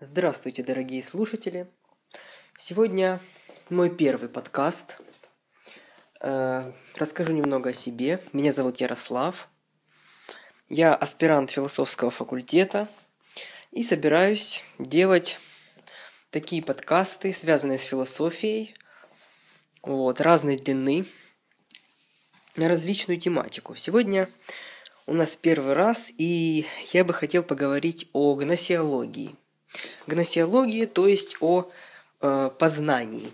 Здравствуйте, дорогие слушатели! Сегодня мой первый подкаст. Э, расскажу немного о себе. Меня зовут Ярослав. Я аспирант философского факультета и собираюсь делать такие подкасты, связанные с философией, вот, разной длины, на различную тематику. Сегодня у нас первый раз, и я бы хотел поговорить о гносеологии – гносиология, то есть о э, познании.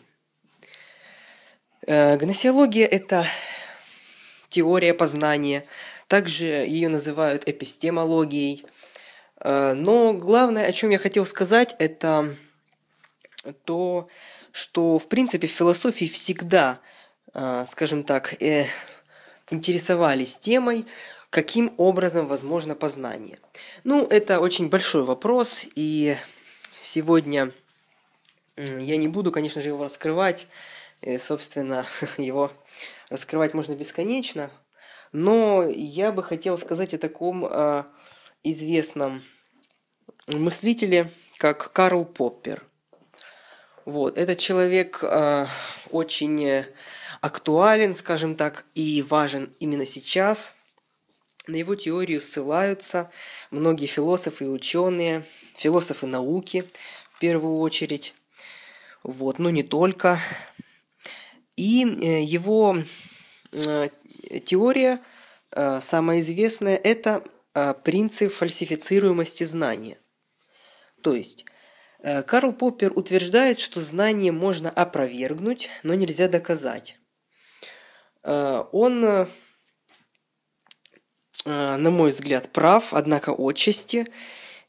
Э, гносеология – это теория познания, также ее называют эпистемологией. Э, но главное, о чем я хотел сказать, это то, что в принципе в философии всегда, э, скажем так, э, интересовались темой Каким образом возможно познание? Ну, это очень большой вопрос, и сегодня я не буду, конечно же, его раскрывать. собственно, его раскрывать можно бесконечно. Но я бы хотел сказать о таком а, известном мыслителе, как Карл Поппер. Вот, этот человек а, очень актуален, скажем так, и важен именно сейчас – на его теорию ссылаются многие философы и ученые, философы науки в первую очередь, вот, но не только. И э, его э, теория, э, самая известная, это принцип фальсифицируемости знания. То есть, Карл Поппер утверждает, что знание можно опровергнуть, но нельзя доказать. Он Э, на мой взгляд, прав, однако отчасти.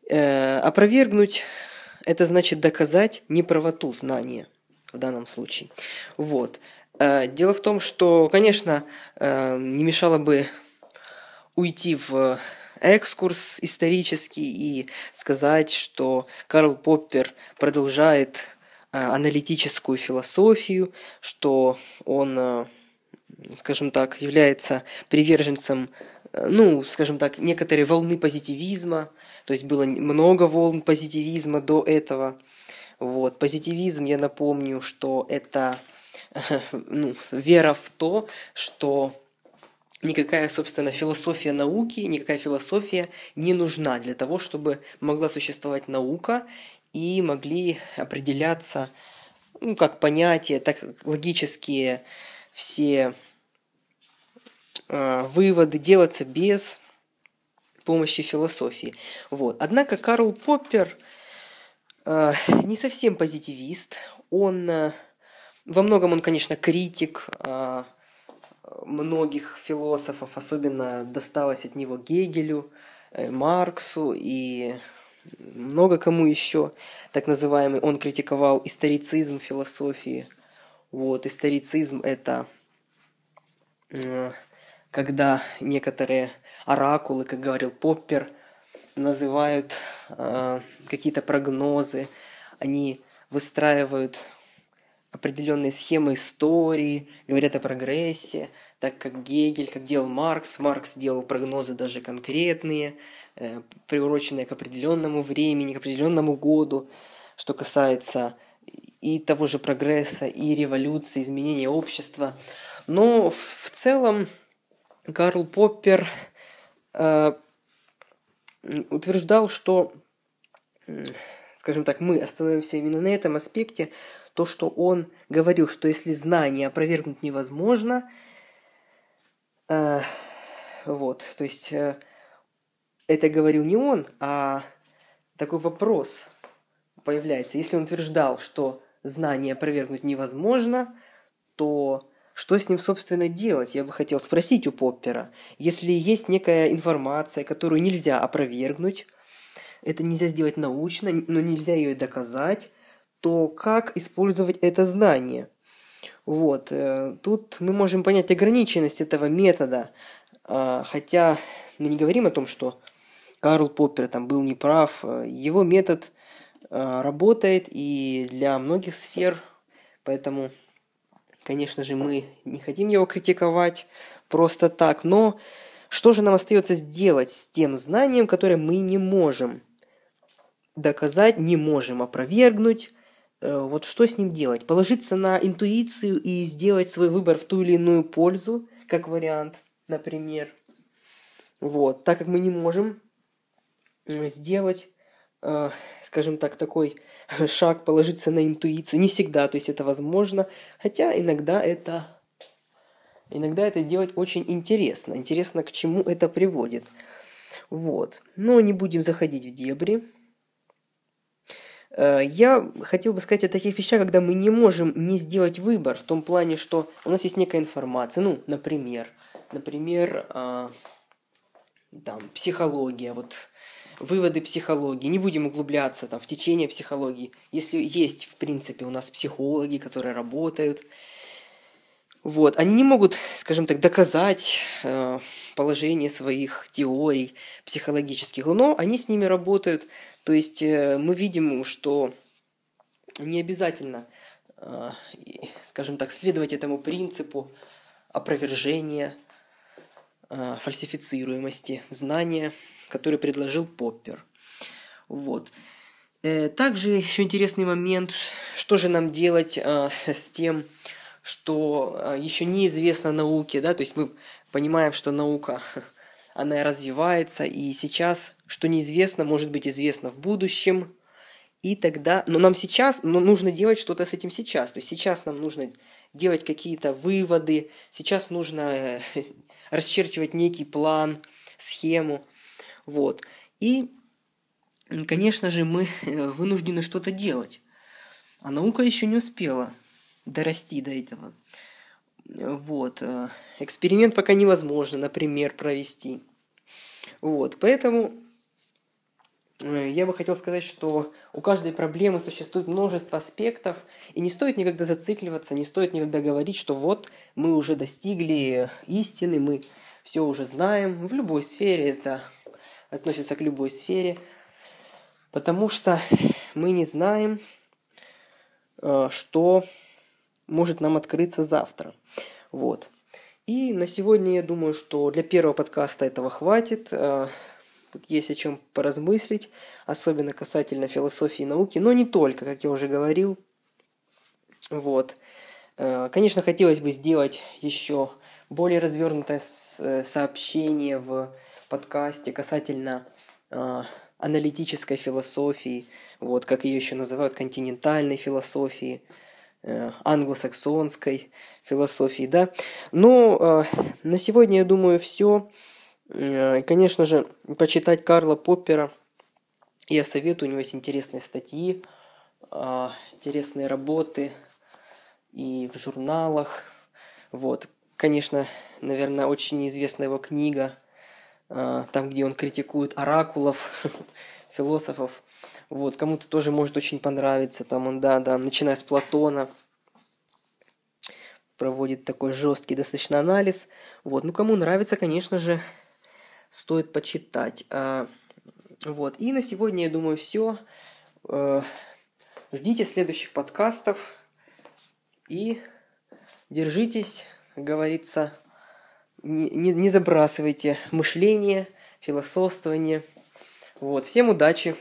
Э, опровергнуть – это значит доказать неправоту знания в данном случае. Вот. Э, дело в том, что, конечно, не мешало бы уйти в экскурс исторический и сказать, что Карл Поппер продолжает аналитическую философию, что он, скажем так, является приверженцем Э, ну, скажем так, некоторые волны позитивизма, то есть было много волн позитивизма до этого. Вот, позитивизм, я напомню, что это ну, вера в то, что никакая, собственно, философия науки, никакая философия не нужна для того, чтобы могла существовать наука и могли определяться, ну, как понятия, так логические все Э, выводы делаться без помощи философии. Вот. Однако Карл Поппер э, не совсем позитивист. Он э, во многом он, конечно, критик многих философов, особенно досталось от него Гегелю, Марксу и много кому еще, так называемый, он критиковал историцизм философии. Вот, историцизм это когда некоторые оракулы, как говорил Поппер, называют э, какие-то прогнозы, они выстраивают определенные схемы истории, говорят о прогрессе, так как Гегель, как делал Маркс, Маркс делал прогнозы даже конкретные, э, приуроченные к определенному времени, к определенному году, что касается и того же прогресса, и революции, изменения общества. Но в целом Карл Поппер э, утверждал, что, скажем так, мы остановимся именно на этом аспекте, то, что он говорил, что если знание опровергнуть невозможно, э, вот, то есть э, это говорил не он, а такой вопрос появляется. Если он утверждал, что знание опровергнуть невозможно, то что с ним, собственно, делать, я бы хотел спросить у Поппера. Если есть некая информация, которую нельзя опровергнуть, это нельзя сделать научно, но нельзя ее доказать, то как использовать это знание? Вот, э, тут мы можем понять ограниченность этого метода, а, хотя мы не говорим о том, что Карл Поппер там был неправ, его метод э, работает и для многих сфер, поэтому Конечно же, мы не хотим его критиковать просто так, но что же нам остается сделать с тем знанием, которое мы не можем доказать, не можем опровергнуть? Э, вот что с ним делать? Положиться на интуицию и сделать свой выбор в ту или иную пользу, как вариант, например. Вот, так как мы не можем э, сделать, э, скажем так, такой шаг, положиться на интуицию. Не всегда, то есть это возможно, хотя иногда это Иногда это делать очень интересно. Интересно, к чему это приводит. Вот. Но не будем заходить в дебри. Э, я хотел бы сказать о таких вещах, когда мы не можем не сделать выбор в том плане, что у нас есть некая информация. Ну, например, например, а, там, психология. Вот выводы психологии, не будем углубляться там, в течение психологии, если есть, в принципе, у нас психологи, которые работают. Вот. Они не могут, скажем так, доказать э, положение своих теорий психологических, но они с ними работают. То есть э, мы видим, что не обязательно, э, скажем так, следовать этому принципу опровержения э, фальсифицируемости знания который предложил Поппер. Вот. Э, также еще интересный момент, что же нам делать а, с тем, что а, еще неизвестно науке, да, то есть мы понимаем, что наука, она развивается, и сейчас, что неизвестно, может быть известно в будущем, и тогда, но нам сейчас, но нужно делать что-то с этим сейчас, то есть сейчас нам нужно делать какие-то выводы, сейчас нужно э, расчерчивать некий план, схему, вот. И, конечно же, мы э, вынуждены что-то делать. А наука еще не успела дорасти до этого. Э, вот. Э, эксперимент пока невозможно, например, провести. Вот. Поэтому я бы хотел сказать, что у каждой проблемы существует множество аспектов, и не стоит никогда зацикливаться, не стоит никогда говорить, что вот мы уже достигли истины, мы все уже знаем. В любой сфере это относится к любой сфере, потому что мы не знаем, э, что может нам открыться завтра. Вот. И на сегодня я думаю, что для первого подкаста этого хватит. Э, тут есть о чем поразмыслить, особенно касательно философии и науки, но не только, как я уже говорил. Вот. Э, конечно, хотелось бы сделать еще более развернутое сообщение в подкасте касательно э, аналитической философии, вот как ее еще называют, континентальной философии, э, англосаксонской философии, да. Но ну, э, а, на сегодня, я думаю, все. Э, конечно же, почитать Карла Поппера я советую, у него есть интересные статьи, э, интересные работы и в журналах. Вот, конечно, наверное, очень известна его книга Э, там, где он критикует оракулов, философов. Вот, кому-то тоже может очень понравиться. Там он, да, да, начиная с Платона, проводит такой жесткий достаточно анализ. Вот, ну, кому нравится, конечно же, стоит почитать. А, вот, и на сегодня, я думаю, все. Э, ждите следующих подкастов и держитесь, как говорится, не, не, не забрасывайте мышление, философствование. Вот, всем удачи!